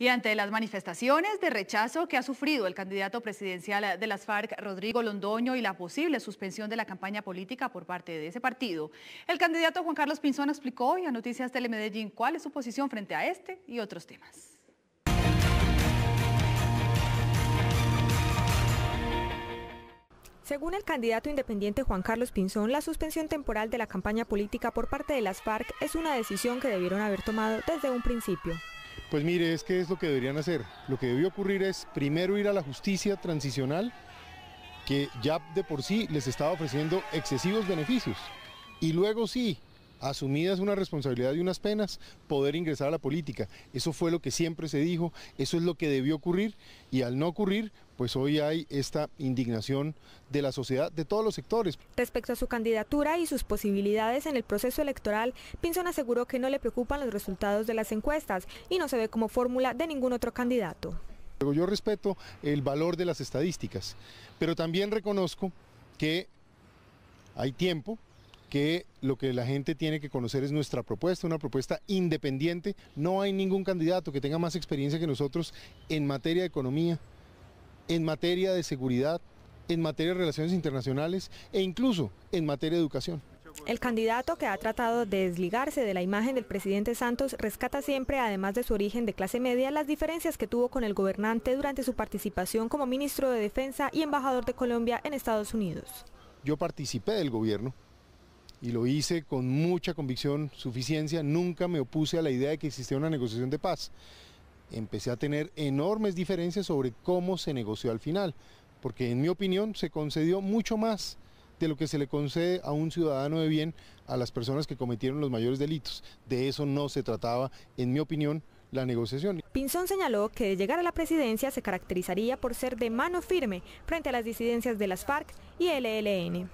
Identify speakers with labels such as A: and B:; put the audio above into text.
A: Y ante las manifestaciones de rechazo que ha sufrido el candidato presidencial de las FARC, Rodrigo Londoño, y la posible suspensión de la campaña política por parte de ese partido, el candidato Juan Carlos Pinzón explicó hoy a Noticias Telemedellín cuál es su posición frente a este y otros temas. Según el candidato independiente Juan Carlos Pinzón, la suspensión temporal de la campaña política por parte de las FARC es una decisión que debieron haber tomado desde un principio.
B: Pues mire, es que es lo que deberían hacer. Lo que debió ocurrir es primero ir a la justicia transicional, que ya de por sí les estaba ofreciendo excesivos beneficios, y luego sí, asumidas una responsabilidad y unas penas, poder ingresar a la política. Eso fue lo que siempre se dijo, eso es lo que debió ocurrir y al no ocurrir, pues hoy hay esta indignación de la sociedad, de todos los sectores. Respecto a su candidatura y sus posibilidades en el
A: proceso electoral, Pinzón aseguró que no le preocupan los resultados de las encuestas y no se ve como fórmula de ningún otro candidato.
B: Yo respeto el valor de las estadísticas, pero también reconozco que hay tiempo, que lo que la gente tiene que conocer es nuestra propuesta, una propuesta independiente. No hay ningún candidato que tenga más experiencia que nosotros en materia de economía, en materia de seguridad, en materia de relaciones internacionales e incluso en materia de educación.
A: El candidato que ha tratado de desligarse de la imagen del presidente Santos rescata siempre, además de su origen de clase media, las diferencias que tuvo con el gobernante durante su participación como ministro de Defensa y embajador de Colombia en Estados Unidos.
B: Yo participé del gobierno y lo hice con mucha convicción, suficiencia, nunca me opuse a la idea de que existía una negociación de paz empecé a tener enormes diferencias sobre cómo se negoció al final, porque en mi opinión se concedió mucho más de lo que se le concede a un ciudadano de bien a las personas que cometieron los mayores delitos. De eso no se trataba, en mi opinión, la negociación.
A: Pinzón señaló que de llegar a la presidencia se caracterizaría por ser de mano firme frente a las disidencias de las FARC y el ELN.